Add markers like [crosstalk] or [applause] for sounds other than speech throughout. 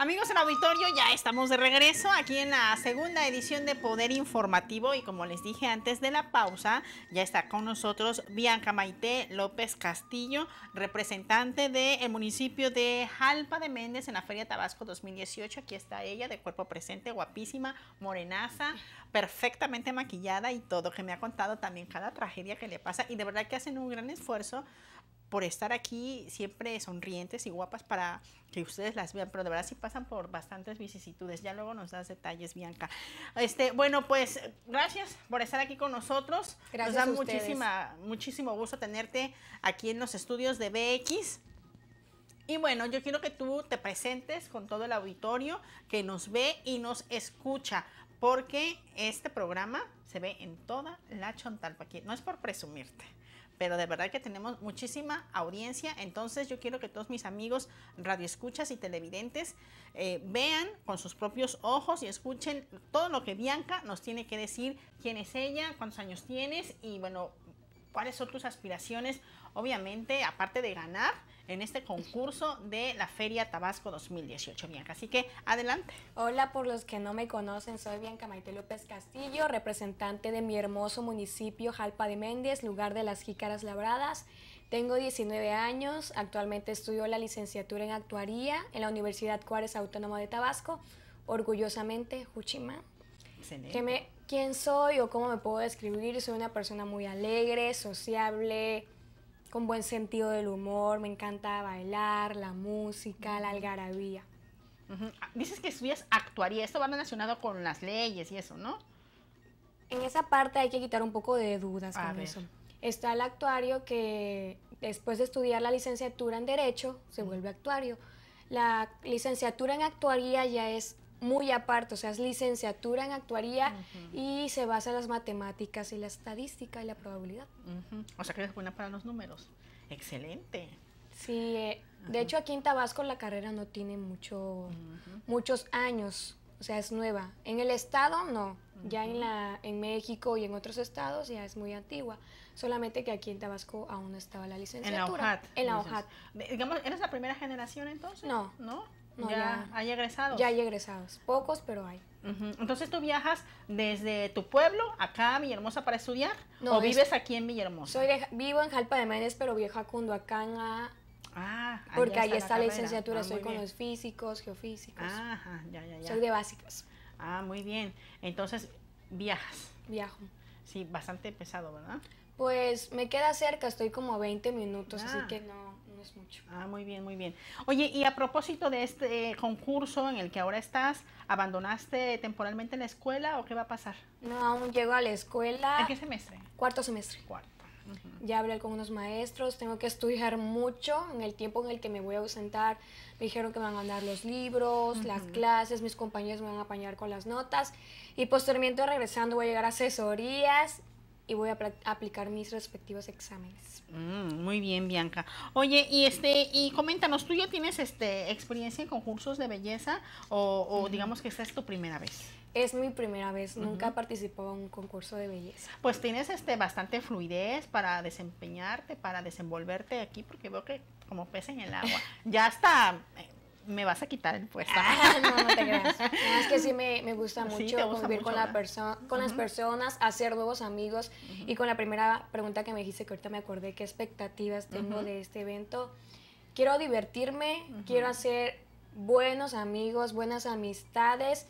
Amigos del auditorio, ya estamos de regreso aquí en la segunda edición de Poder Informativo y como les dije antes de la pausa, ya está con nosotros Bianca Maite López Castillo, representante del municipio de Jalpa de Méndez en la Feria Tabasco 2018. Aquí está ella de cuerpo presente, guapísima, morenaza, perfectamente maquillada y todo que me ha contado también cada tragedia que le pasa y de verdad que hacen un gran esfuerzo por estar aquí siempre sonrientes y guapas para que ustedes las vean, pero de verdad sí pasan por bastantes vicisitudes. Ya luego nos das detalles, Bianca. Este, bueno, pues gracias por estar aquí con nosotros. Gracias. Nos da muchísima, muchísimo gusto tenerte aquí en los estudios de BX. Y bueno, yo quiero que tú te presentes con todo el auditorio que nos ve y nos escucha, porque este programa se ve en toda la Chontalpa. no es por presumirte, pero de verdad que tenemos muchísima audiencia, entonces yo quiero que todos mis amigos radioescuchas y televidentes eh, vean con sus propios ojos y escuchen todo lo que Bianca nos tiene que decir, quién es ella, cuántos años tienes y bueno, cuáles son tus aspiraciones, obviamente, aparte de ganar en este concurso de la Feria Tabasco 2018, Bianca. Así que adelante. Hola, por los que no me conocen, soy Bianca Maite López Castillo, representante de mi hermoso municipio Jalpa de Méndez, lugar de las jícaras labradas. Tengo 19 años, actualmente estudio la licenciatura en actuaría en la Universidad Juárez Autónoma de Tabasco, orgullosamente me, ¿Quién soy o cómo me puedo describir? Soy una persona muy alegre, sociable, con buen sentido del humor, me encanta bailar, la música, la algarabía. Ah, dices que estudias actuaría, esto va relacionado con las leyes y eso, ¿no? En esa parte hay que quitar un poco de dudas con eso. Está el actuario que después de estudiar la licenciatura en Derecho se vuelve actuario. La licenciatura en actuaría ya es muy aparte, o sea, es licenciatura en actuaría y se basa en las matemáticas y la estadística y la probabilidad. O sea, que es buena para los números. Excelente. Sí, eh, de hecho aquí en Tabasco la carrera no tiene mucho, muchos años, o sea, es nueva. En el estado no, ya en, la, en México y en otros estados ya es muy antigua, solamente que aquí en Tabasco aún no estaba la licenciatura. En la OJAT. En la Digamos, ¿eres la primera generación entonces? No. ¿No? ya, hay egresados. Ya hay egresados. Pocos, pero hay. Entonces tú viajas desde tu pueblo acá a Villahermosa para estudiar no, o vives aquí en Villahermosa. Soy vivo en Jalpa de Méndez, pero viajo a Cunduacán Ah, porque ahí está, la, licenciatura, ah, soy con los físicos, geofísicos. Ajá, ya, ya, ya. Soy de básicos. Ah, muy bien. Entonces, viajas. Viajo. Sí, bastante pesado, ¿verdad? Pues me queda cerca, estoy como 20 minutos, así ah. que no mucho. Ah, muy bien, muy bien. Oye, y a propósito de este eh, concurso en el que ahora estás, ¿abandonaste temporalmente la escuela o qué va a pasar? No, aún llego a la escuela. ¿En qué semestre? Cuarto semestre. Cuarto. Ya hablé con unos maestros, tengo que estudiar mucho en el tiempo en el que me voy a ausentar. Me dijeron que me van a mandar los libros, las clases, mis compañeros me van a apañar con las notas. Y posteriormente pues, regresando voy a llegar a asesorías y voy a aplicar mis respectivos exámenes. Mm, muy bien, Bianca. Oye, y este, y coméntanos, ¿tú ya tienes este experiencia en concursos de belleza o, digamos que esta es tu primera vez? Es mi primera vez, nunca participó en un concurso de belleza. Pues tienes este bastante fluidez para desempeñarte, para desenvolverte aquí, porque veo que como pesa en el agua. Ya está me vas a quitar el puesto. Ah, no, no te creas. [laughs] es que sí me, gusta mucho convivir con, la con las personas, hacer nuevos amigos. Y con la primera pregunta que me dijiste, que ahorita me acordé, ¿qué expectativas tengo de este evento? Quiero divertirme, quiero hacer buenos amigos, buenas amistades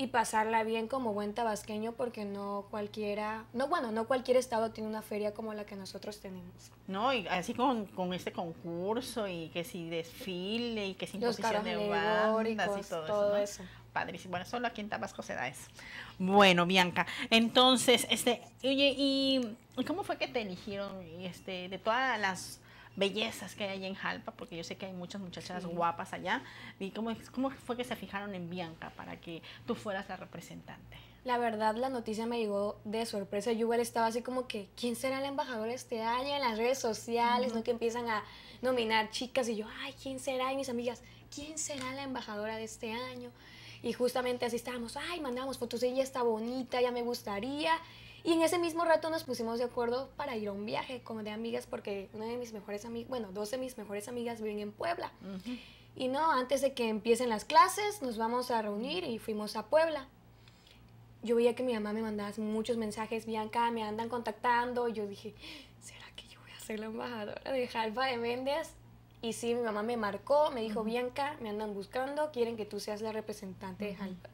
y pasarla bien como buen tabasqueño porque no cualquiera, no bueno, no cualquier estado tiene una feria como la que nosotros tenemos. No, y así con, con este concurso y que si desfile y que si imposición de bandas y todo, eso. eso. Padrísimo. Bueno, solo aquí en Tabasco se da eso. Bueno, Bianca, entonces, este, oye, ¿y cómo fue que te eligieron este, de todas las bellezas que hay en Jalpa, porque yo sé que hay muchas muchachas guapas allá. ¿Y cómo, cómo fue que se fijaron en Bianca para que tú fueras la representante? La verdad, la noticia me llegó de sorpresa. Yo igual estaba así como que, ¿quién será la embajadora este año en las redes sociales? ¿No? Que empiezan a nominar chicas y yo, ay, ¿quién será? Y mis amigas, ¿quién será la embajadora de este año? Y justamente así estábamos, ay, mandamos fotos, ella está bonita, ya me gustaría. Y en ese mismo rato nos pusimos de acuerdo para ir a un viaje como de amigas porque una de mis mejores amigas, bueno, dos de mis mejores amigas viven en Puebla. Y no, antes de que empiecen las clases nos vamos a reunir y fuimos a Puebla. Yo veía que mi mamá me mandaba muchos mensajes, Bianca, me andan contactando. Y yo dije, ¿será que yo voy a ser la embajadora de Jalpa de Méndez? Y sí, mi mamá me marcó, me dijo, Bianca, me andan buscando, quieren que tú seas la representante de Jalpa.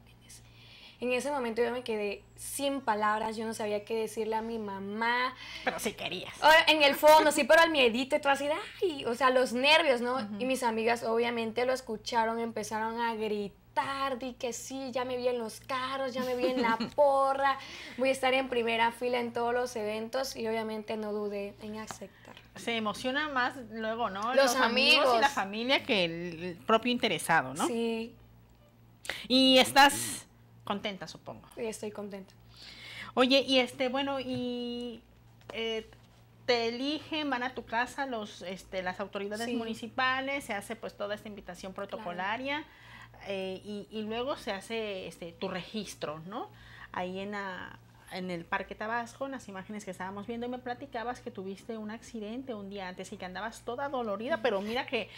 En ese momento yo me quedé sin palabras, yo no sabía qué decirle a mi mamá. Pero sí querías. En el fondo, sí, pero al miedito y todo así, ay, o sea, los nervios, ¿no? Y mis amigas obviamente lo escucharon, empezaron a gritar, di que sí, ya me vi en los carros, ya me vi en la [laughs] porra, voy a estar en primera fila en todos los eventos y obviamente no dudé en aceptar. Se emociona más luego, ¿no? Los, amigos y la familia que el propio interesado, ¿no? Sí. Y estás Contenta, supongo. Estoy contenta. Oye, y este, bueno, y eh, te eligen, van a tu casa los, este, las autoridades municipales, se hace pues toda esta invitación protocolaria eh, y, y, luego se hace este, tu registro, ¿no? Ahí en la, en el Parque Tabasco, en las imágenes que estábamos viendo, y me platicabas que tuviste un accidente un día antes y que andabas toda dolorida, pero mira que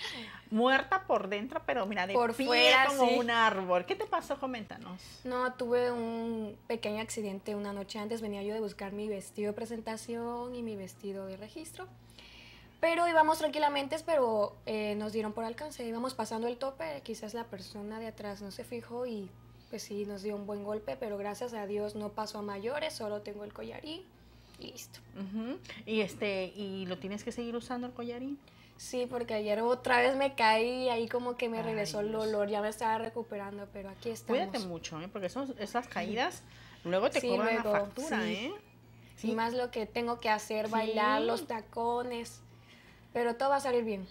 muerta por dentro, pero mira, de fuera, como un árbol. ¿Qué te pasó? Coméntanos. No, tuve un pequeño accidente una noche antes. Venía yo de buscar mi vestido de presentación y mi vestido de registro. Pero íbamos tranquilamente, pero eh, nos dieron por alcance. Íbamos pasando el tope, quizás la persona de atrás no se fijó y pues sí, nos dio un buen golpe, pero gracias a Dios no pasó a mayores, solo tengo el collarín y listo. Y este, ¿y lo tienes que seguir usando el collarín? Sí, porque ayer otra vez me caí ahí como que me regresó el dolor, ya me estaba recuperando, pero aquí estamos. Cuídate mucho, ¿eh? porque son esas caídas luego te cobran la factura, ¿eh? Y más lo que tengo que hacer, bailar los tacones, pero todo va a salir bien.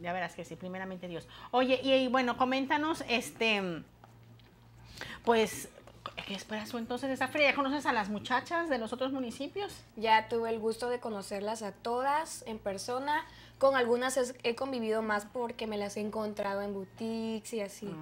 Ya verás que sí, primeramente Dios. Oye, y bueno, coméntanos, este pues ¿Qué esperas tú entonces de esta ¿Ya conoces a las muchachas de los otros municipios? Ya tuve el gusto de conocerlas a todas en persona. Con algunas he convivido más porque me las he encontrado en boutiques y así.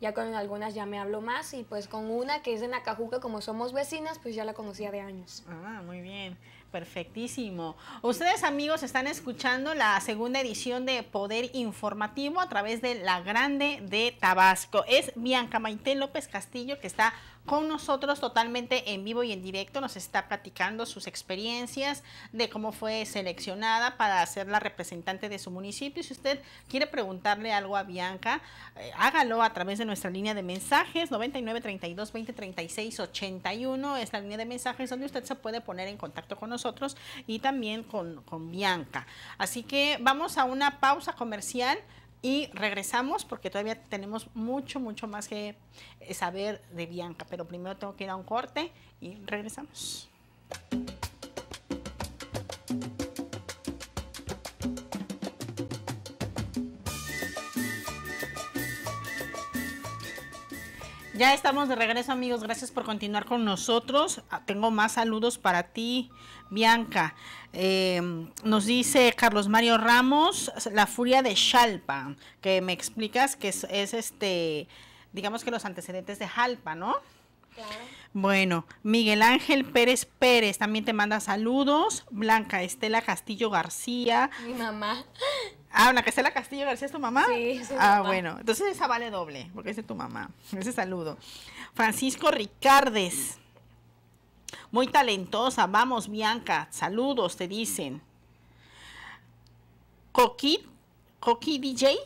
Ya con algunas ya me hablo más y pues con una que es de Nacajuca, como somos vecinas, pues ya la conocía de años. Ah, muy bien. Perfectísimo. Ustedes amigos están escuchando la segunda edición de Poder Informativo a través de La Grande de Tabasco. Es Bianca Maite López Castillo que está con nosotros totalmente en vivo y en directo. Nos está platicando sus experiencias de cómo fue seleccionada para ser la representante de su municipio. Si usted quiere preguntarle algo a Bianca, eh, hágalo a través de nuestra línea de mensajes 99 32 20 36 81. Es la línea de mensajes donde usted se puede poner en contacto con nosotros y también con, con Bianca. Así que vamos a una pausa comercial. Y regresamos porque todavía tenemos mucho, mucho más que eh, saber de Bianca, pero primero tengo que ir a un corte y regresamos. Ya estamos de regreso amigos, gracias por continuar con nosotros. Ah, tengo más saludos para ti, Bianca. Eh, nos dice Carlos Mario Ramos, la furia de Xalpa, que me explicas que es, este, digamos que los antecedentes de Jalpa, ¿no? Claro. Bueno, Miguel Ángel Pérez Pérez también te manda saludos. Blanca Estela Castillo García. Mi mamá. Ah, una que la Castillo García es tu mamá. Sí, es Ah, bueno. Entonces esa vale doble, porque es de tu mamá. Ese saludo. Francisco Ricardes. Muy talentosa. Vamos, Bianca. Saludos, te dicen. Coqui, Coqui DJ.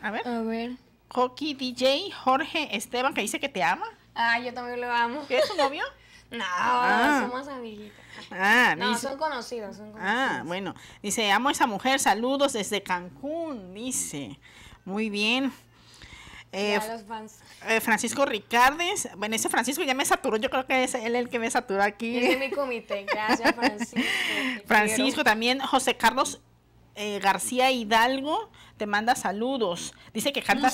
A ver. A ver. Coqui DJ Jorge Esteban, que dice que te ama. Ah, yo también lo amo. ¿Es tu novio? [laughs] No, son ah. somos amiguitas. Ah, no, son conocidos, son Ah, bueno. Dice, amo a esa mujer, saludos desde Cancún, dice. Muy bien. Eh, los eh, Francisco Ricardes. Bueno, ese Francisco ya me saturó. Yo creo que es él el que me saturó aquí. Es mi comité. Gracias, [laughs] Francisco. Francisco también. José Carlos eh, García Hidalgo te manda saludos. Dice que canta.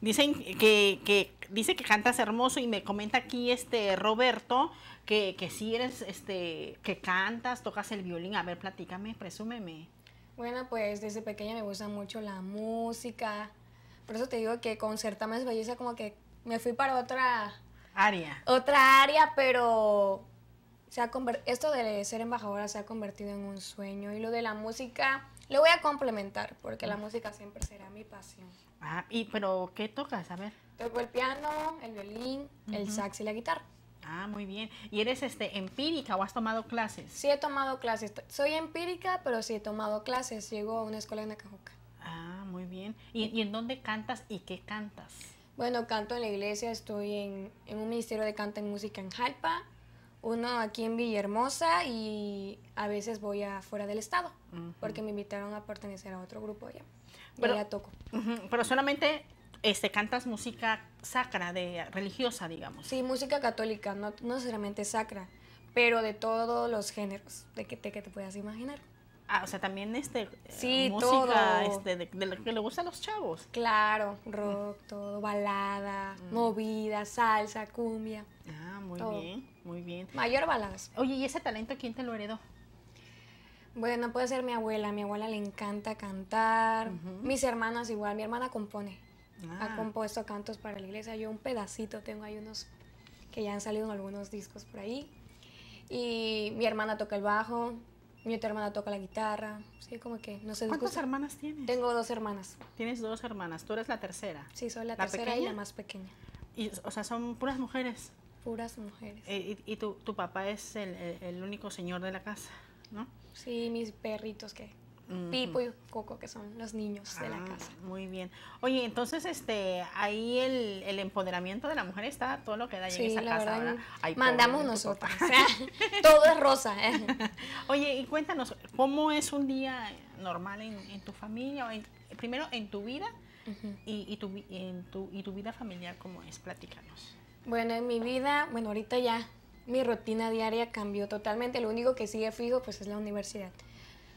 Dicen que, que, dice que cantas hermoso y me comenta aquí este Roberto que, que sí eres, este, que cantas, tocas el violín. A ver, platícame, presúmeme. Bueno, pues desde pequeña me gusta mucho la música. Por eso te digo que con Más Belleza como que me fui para otra... Área. Otra área, pero se ha esto de ser embajadora se ha convertido en un sueño. Y lo de la música lo voy a complementar, porque la mm. música siempre será mi pasión. Ah, y, pero ¿qué tocas? A ver. Toco el piano, el violín, el sax y la guitarra. Ah, muy bien. ¿Y eres este empírica o has tomado clases? Sí he tomado clases. Soy empírica, pero sí he tomado clases. Llego a una escuela en Acajuca. Ah, muy bien. ¿Y, en dónde cantas y qué cantas? Bueno, canto en la iglesia, estoy en, en un ministerio de canto y música en Jalpa, uno aquí en Villahermosa y a veces voy a afuera del estado porque me invitaron a pertenecer a otro grupo allá. Pero, y toco. Pero solamente este, cantas música sacra, de religiosa, digamos. Sí, música católica, no, necesariamente sacra, pero de todos los géneros de que, que te puedas imaginar. Ah, o sea, también este, eh, sí, música este, de, lo que le gusta a los chavos. Claro, rock, todo, balada, mm. movida, salsa, cumbia. Ah, muy bien, muy bien. Mayor baladas. Oye, ¿y ese talento quién te lo heredó? Bueno, puede ser mi abuela. mi abuela le encanta cantar. Mis hermanas igual. Mi hermana compone ha ah. compuesto cantos para la iglesia. Yo un pedacito tengo ahí unos que ya han salido en algunos discos por ahí. Y mi hermana toca el bajo, mi otra hermana toca la guitarra, sí, como que no sé. ¿Cuántas hermanas tienes? Tengo dos hermanas. Tienes dos hermanas, tú eres la tercera. Sí, soy la, tercera y la más pequeña. Y, o sea, son puras mujeres. Puras mujeres. Eh, y, y tu, tu, papá es el, el, único señor de la casa, ¿no? Sí, mis perritos que Pipo y Coco, que son los niños de la ah, casa. Muy bien. Oye, entonces este, ahí el, empoderamiento de la mujer está todo lo que da en esa la casa, verdad, mandamos nosotros. [laughs] todo es rosa. ¿eh? [laughs] Oye, y cuéntanos, ¿cómo es un día normal en, tu familia? primero, en tu vida y, tu, en tu, y tu vida familiar, ¿cómo es? Platícanos. Bueno, en mi vida, bueno, ahorita ya mi rutina diaria cambió totalmente. Lo único que sigue fijo, pues, es la universidad.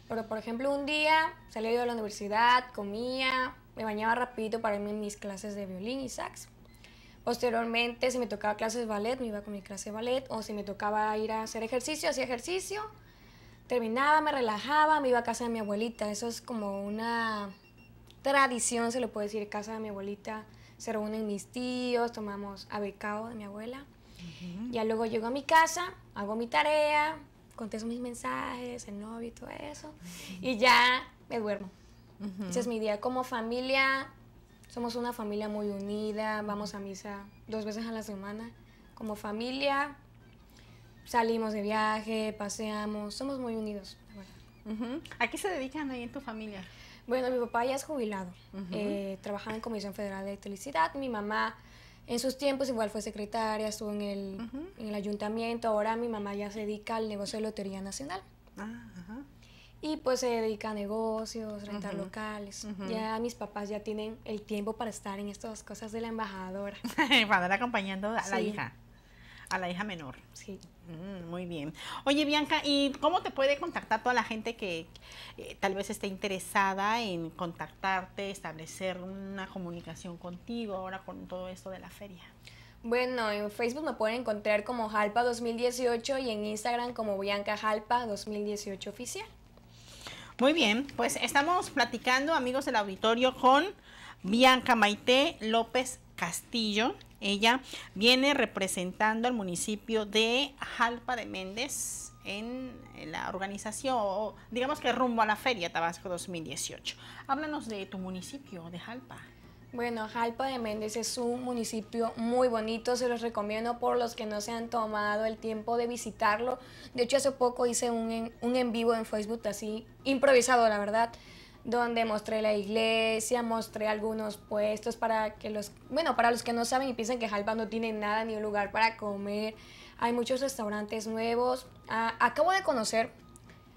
Pero por ejemplo, un día salía yo de la universidad, comía, me bañaba rapidito para irme a mis clases de violín y sax. Posteriormente, si me tocaba clases de ballet, me iba con mi clase de ballet, o si me tocaba ir a hacer ejercicio, hacía ejercicio, terminaba, me relajaba, me iba a casa de mi abuelita. Eso es como una tradición, se le puede decir, casa de mi abuelita. Se reúnen mis tíos, tomamos abecado de mi abuela. Ya luego llego a mi casa, hago mi tarea, contesto mis mensajes, el novio y todo eso, y ya me duermo. Ese es mi día. Como familia, somos una familia muy unida, vamos a misa dos veces a la semana. Como familia, salimos de viaje, paseamos, somos muy unidos. ¿A qué se dedican ahí en tu familia? Bueno, mi papá ya es jubilado, eh, trabajaba en Comisión Federal de Electricidad, mi mamá en sus tiempos igual fue secretaria, estuvo en el, en el ayuntamiento, ahora mi mamá ya se dedica al negocio de Lotería Nacional. Ah, y pues se dedica a negocios, rentar locales. Ya mis papás ya tienen el tiempo para estar en estas cosas de la embajadora. [laughs] para acompañando a la hija. A la hija menor. Sí. Mm, muy bien. Oye, Bianca, ¿y cómo te puede contactar toda la gente que eh, tal vez esté interesada en contactarte, establecer una comunicación contigo ahora con todo esto de la feria? Bueno, en Facebook me pueden encontrar como Jalpa 2018 y en Instagram como Bianca Jalpa 2018 oficial. Muy bien, pues estamos platicando, amigos del auditorio, con Bianca Maite López Castillo. Ella viene representando al municipio de Jalpa de Méndez en la organización, digamos que rumbo a la Feria Tabasco 2018. Háblanos de tu municipio de Jalpa. Bueno, Jalpa de Méndez es un municipio muy bonito, se los recomiendo por los que no se han tomado el tiempo de visitarlo. De hecho, hace poco hice un en, un en vivo en Facebook así improvisado, la verdad donde mostré la iglesia, mostré algunos puestos para que los, bueno, para los que no saben y piensan que Jalpa no tiene nada ni un lugar para comer, hay muchos restaurantes nuevos. Ah, acabo de conocer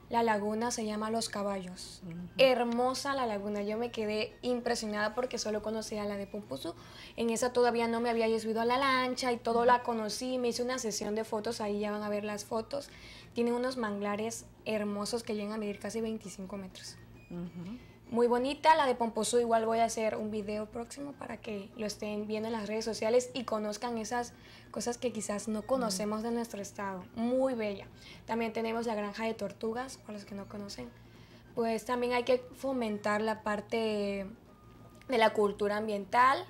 la laguna, se llama Los Caballos. Hermosa la laguna, yo me quedé impresionada porque solo conocía la de Pumpusu. En esa todavía no me había subido a la lancha y todo la conocí, me hice una sesión de fotos, ahí ya van a ver las fotos. Tiene unos manglares hermosos que llegan a medir casi 25 metros. Muy bonita, la de Pomposo igual voy a hacer un video próximo para que lo estén viendo en las redes sociales y conozcan esas cosas que quizás no conocemos de nuestro estado. Muy bella. También tenemos la granja de tortugas, para los que no conocen. Pues también hay que fomentar la parte de la cultura ambiental,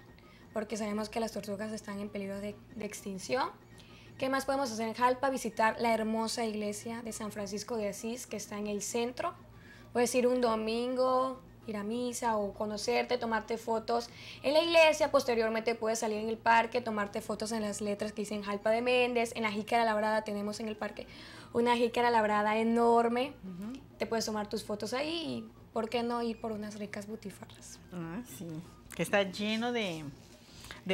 porque sabemos que las tortugas están en peligro de, de extinción. ¿Qué más podemos hacer en Jalpa? Visitar la hermosa iglesia de San Francisco de Asís, que está en el centro Puedes ir un domingo, ir a misa o conocerte, tomarte fotos en la iglesia. Posteriormente puedes salir en el parque, tomarte fotos en las letras que dicen Jalpa de Méndez. En la jícara labrada tenemos en el parque una jícara labrada enorme. Te puedes tomar tus fotos ahí y, ¿por qué no ir por unas ricas butifarras Ah, sí. Que está lleno de,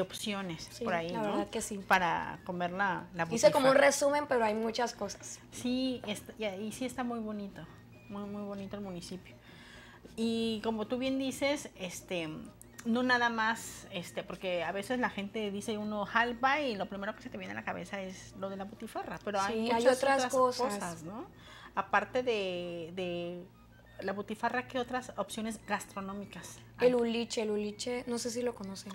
opciones por ahí, que Para comer la, la Hice como un resumen, pero hay muchas cosas. Sí, y ahí sí está muy bonito muy, muy bonito el municipio. Y como tú bien dices, este, no nada más, este, porque a veces la gente dice uno halva y lo primero que se te viene a la cabeza es lo de la butifarra, pero sí, hay muchas hay otras, cosas. ¿no? Aparte de, de, la butifarra, ¿qué otras opciones gastronómicas? El uliche, el uliche, no sé si lo conocen.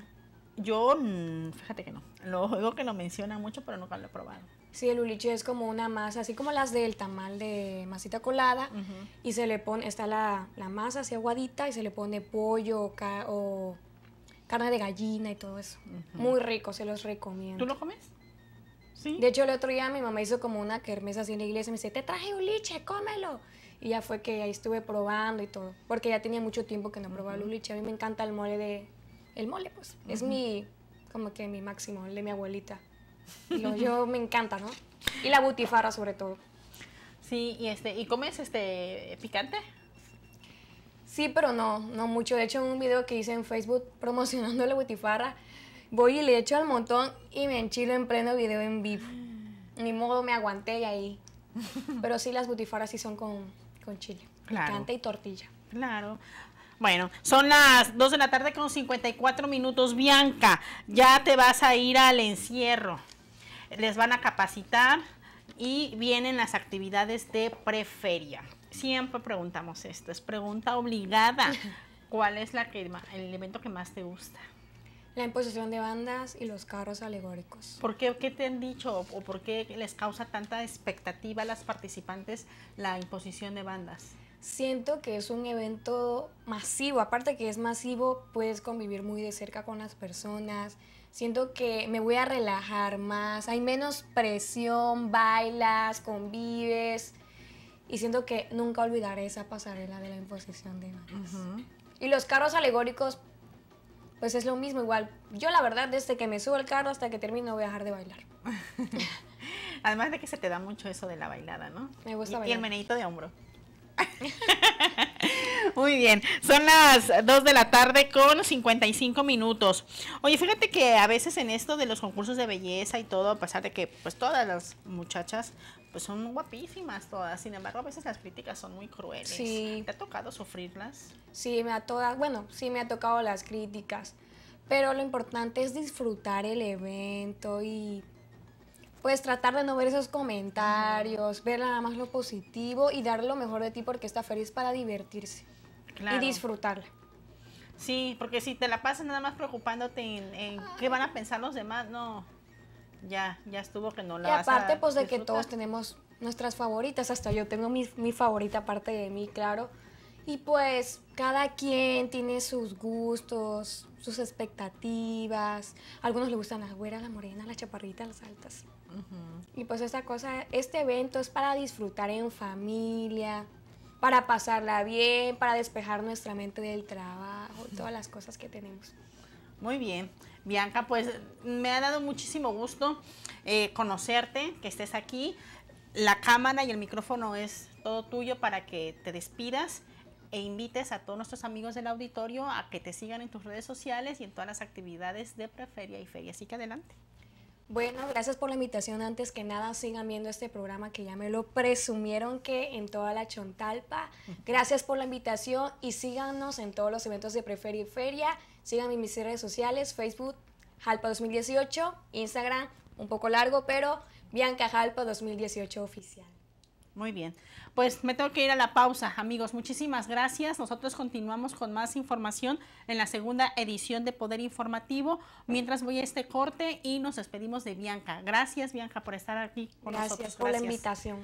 Yo, mm, fíjate que no, lo oigo que lo menciona mucho, pero nunca lo he probado. Sí, el uliche es como una masa, así como las del tamal de masita colada, y se le pone, está la, masa así aguadita y se le pone pollo o carne de gallina y todo eso. Muy rico, se los recomiendo. ¿Tú lo comes? Sí. De hecho, el otro día mi mamá hizo como una kermesa así en la iglesia y me dice, te traje uliche, cómelo. Y ya fue que ahí estuve probando y todo, porque ya tenía mucho tiempo que no probaba el uliche. A mí me encanta el mole de... El mole, pues, es mi, como que mi máximo, el de mi abuelita yo me encanta, ¿no? Y la butifarra sobre todo. Sí, y este, ¿y comes este picante? Sí, pero no, no mucho. De hecho, en un video que hice en Facebook promocionando la butifarra, voy y le echo al montón y me enchilo en pleno video en vivo. Ni modo, me aguanté ahí. Pero sí, las butifarras sí son con, con chile. Picante y tortilla. Claro. Bueno, son las 2 de la tarde con 54 minutos, Bianca. Ya te vas a ir al encierro les van a capacitar y vienen las actividades de preferia. Siempre preguntamos esto, es pregunta obligada. [laughs] ¿Cuál es la el evento que más te gusta? La imposición de bandas y los carros alegóricos. ¿Por qué, qué te han dicho o por qué les causa tanta expectativa a las participantes la imposición de bandas? Siento que es un evento masivo, aparte que es masivo, puedes convivir muy de cerca con las personas, siento que me voy a relajar más, hay menos presión, bailas, convives y siento que nunca olvidaré esa pasarela de la imposición de nada Y los carros alegóricos, pues es lo mismo igual. Yo la verdad, desde que me subo al carro hasta que termino voy a dejar de bailar. [laughs] Además de que se te da mucho eso de la bailada, ¿no? Me gusta bailar. Y el meneito de hombro. [laughs] Muy bien, son las 2 de la tarde con 55 minutos. Oye, fíjate que a veces en esto de los concursos de belleza y todo, a pesar de que pues todas las muchachas pues son guapísimas todas, sin embargo a veces las críticas son muy crueles. ¿Te ha tocado sufrirlas? Sí, me ha tocado, bueno, sí me ha tocado las críticas, pero lo importante es disfrutar el evento y pues tratar de no ver esos comentarios, ver nada más lo positivo y dar lo mejor de ti porque esta feria es para divertirse y disfrutarla. Sí, porque si te la pasas nada más preocupándote en, qué van a pensar los demás, no, ya, ya estuvo que no la... Y aparte pues de que todos tenemos nuestras favoritas, hasta yo tengo mi, mi favorita aparte de mí, claro y pues cada quien tiene sus gustos, sus expectativas. algunos le gustan las güeras, las morenas, la chaparrita, las altas. Y pues esta cosa, este evento es para disfrutar en familia, para pasarla bien, para despejar nuestra mente del trabajo, todas las cosas que tenemos. Muy bien. Bianca, pues me ha dado muchísimo gusto eh, conocerte, que estés aquí. La cámara y el micrófono es todo tuyo para que te despidas e invites a todos nuestros amigos del auditorio a que te sigan en tus redes sociales y en todas las actividades de Preferia y Feria. Así que adelante. Bueno, gracias por la invitación. Antes que nada, sigan viendo este programa que ya me lo presumieron que en toda la Chontalpa. [laughs] Gracias por la invitación y síganos en todos los eventos de Preferia y Feria. Síganme en mis redes sociales, Facebook, Jalpa 2018, Instagram, un poco largo, pero Bianca Jalpa 2018 oficial. Muy bien. Pues me tengo que ir a la pausa, amigos. Muchísimas gracias. Nosotros continuamos con más información en la segunda edición de Poder Informativo. Mientras voy a este corte y nos despedimos de Bianca. Gracias, Bianca, por estar aquí con nosotros. Gracias por la invitación.